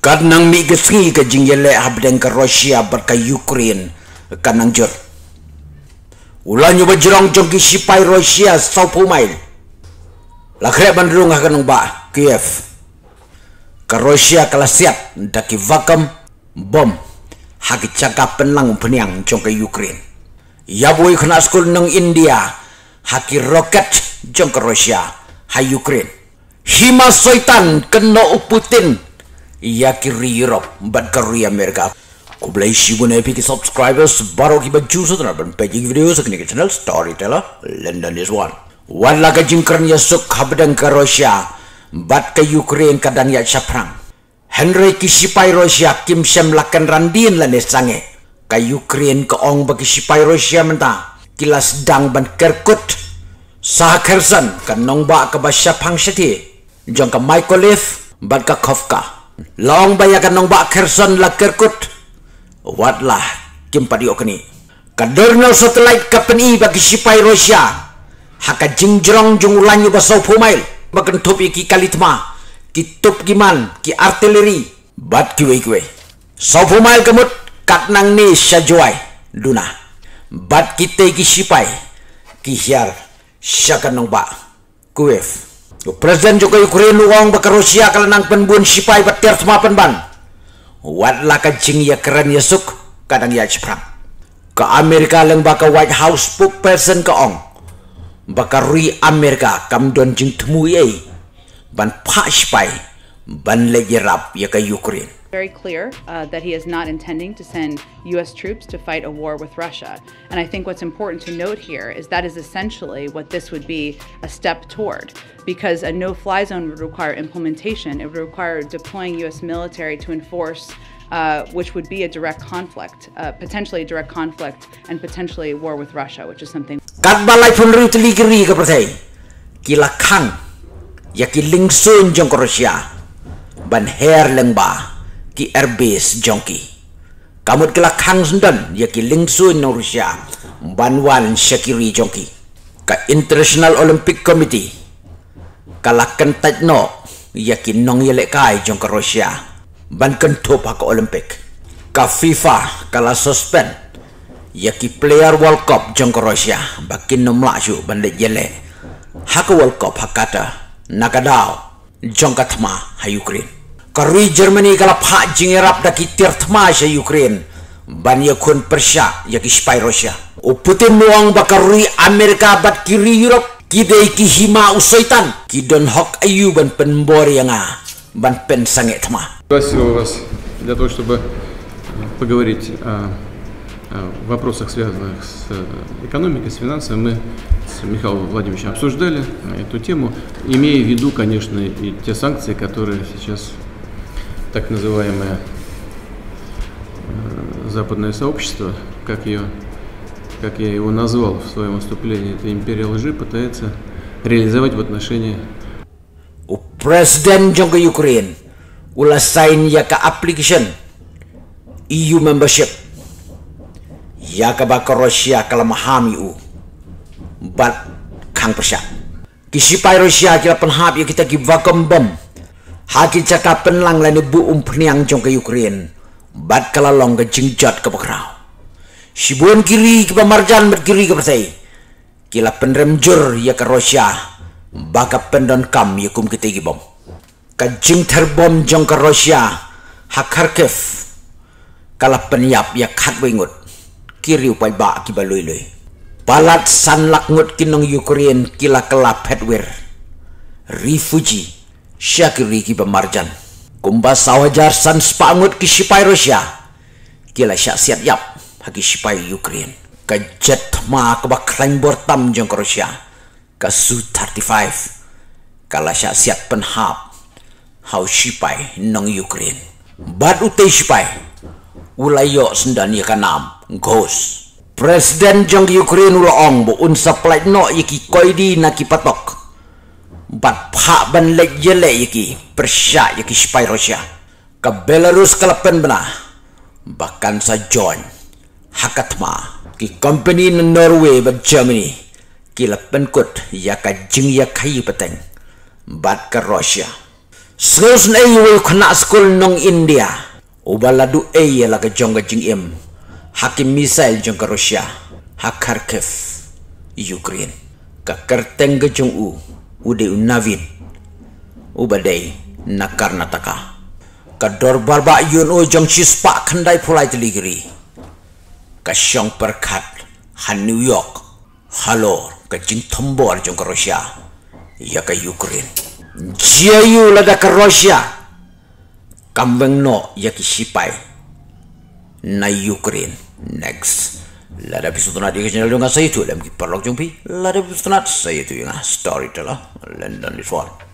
kanang mi gesri ke jingle abdeng ke Rusia berka Ukraine kanang jur ulah nyoba jerong jongki sipai Rusia sau pumail lakre bandrung kanang ba Kiev ke Rusia kala siap daki vakum bom hak cakap penlang peniang jongke Ukraine ya boy kena skul nang India haki roket jongke Rusia hai Ukraine Hima soitan kena Putin yakiri Europe bat kari Amerika ku beli si subscribers baru ki bat juu sudah nampen pegi video sekini channel storyteller London is one wala ke jimkern ya suk habdeng ke Rusia bat ke Ukraine kadan ya Henry ki sipai Rusia kim sem lakan randin lah nesange Ukraine ke ong bagi sipai Rusia mentah kila sedang ban kerkut Sah Kherson kan nongba ke basya pangsyati jangka Michael Leaf bat ke Long bayakan nong bak kerson la kerkut. Wat lah jumpa di okni. Kadur nong satelit kapeni bagi sipai Rusia. Haka jingjrong jung ulanyu basau pumail. Bakan topi ki kalitma. Ki top giman ki artileri. Bat kiwe kiwe. Sau pumail kemut kat nang ni syajuai. Duna. Bat kita ki sipai. Ki hiar syakan nong bak. Kuef. Kuef. O presiden juga Ukraine luang bakar Rusia nang penbun sipai petir semua penban. Wat lakan cing ya keren ya suk kadang ya cipram. Ke Amerika leng baka White House puk person ke ong. Baka rui Amerika kam don jing temu Ban pak sipai ban legerap ya ke Ukraine. Very clear uh, that he is not intending to send U.S. troops to fight a war with Russia. And I think what's important to note here is that is essentially what this would be a step toward, because a no fly zone would require implementation, it would require deploying U.S. military to enforce. Uh, which would be a direct conflict, uh, potentially a direct conflict, and potentially war with Russia, which is something. កាត់បាល់ឡៃភុនរីតលីគីរីក៏ប្រទេគីឡាខាំងយ៉ាគីលីងស៊ូនចុងរុស្ស៊ីបានហែរលឹងបា ki erbes jongki kamut kelak khang sundan ya ki lingsu no rusia banwan shakiri jongki ka international olympic committee kalakan tajno ya ki nong yelek kai jong ka rusia ban kan thopa ka olympic ka fifa kala suspend ya ki player world cup jong ka rusia bakin no mlaju bande yele hak world cup kata, nakadao jong ka thma ha ukraine Kari Germany galapha jingerap daki tirthma sya Ukraine. Ban yakun Persia yaki spy Russia. O Putin nuang bakari Amerika bat kiri Europe. Kidei kihima usaitan. Kidon hok ayu ban penbori yang ah. Ban pen sanget ma. Спасибо вас для того, чтобы поговорить о, о вопросах, связанных с экономикой, с финансами. Мы с Михаилом Владимировичем обсуждали эту тему, имея в виду, конечно, и те санкции, которые сейчас так называемое западное сообщество, как, ее, как я его назвал в своем выступлении, это империя лжи, пытается реализовать в отношении... Президент Jong Ukraine ulah sign yaka application EU membership yaka baka Russia kalamaham u but kang persia kisipai Russia kila penhap ya kita give vacuum bomb Haki cakap penlang lain ibu umpni ke Ukraine. Bat kalalong ke jingjot ke kiri ke pemarjan berkiri Kila penrem ya ke Rusia. Baka pendon kam ya kum kita bom. Kajing terbom jong ke Rusia. Hak Kharkiv. Kala penyap ya khat wingut. Kiri upai bak kiba Balat san lakngut kinong Ukraine kila kelap hadwir. Refugee syakiri ki pemarjan kumba sawajar san spangut ki sipai rusia kila syak siat yap hagi sipai ukraine kajet ma kuba klaim bortam jong rusia ka su 35 kala syak siat penhap hau sipai nong ukraine bad utai sipai yok sendani kanam ghos presiden jong ukraine ong bu unsa plaid no yiki di naki patok bat pak ban le yele yiki persya yiki spy Rusia ke Belarus kelepen bena bahkan sa John hakatma ki company in Norway ba Germany ki lepen kut ya ka jing ya kai peteng bat ke Rusia Serius na iwe kena skul nong India Ubaladu e yela ya ke jong ke jing im Hakim misail jong ke hak Hakarkiv Ukraine Kekerteng ke jong u ude unavin ubadai nakar nataka kador barba yun o jong chispa kandai pulai teligri kasyong perkat han new york halo ke jing tombor jong ke ya ke ukraine jiyu lada ke rusia kambeng no ya ki sipai na ukraine next Lada bisu tunat di kisah dengan saya itu dalam kiparlog jumpi. Lada bisu tunat saya itu yang ah, story telah London Lifford.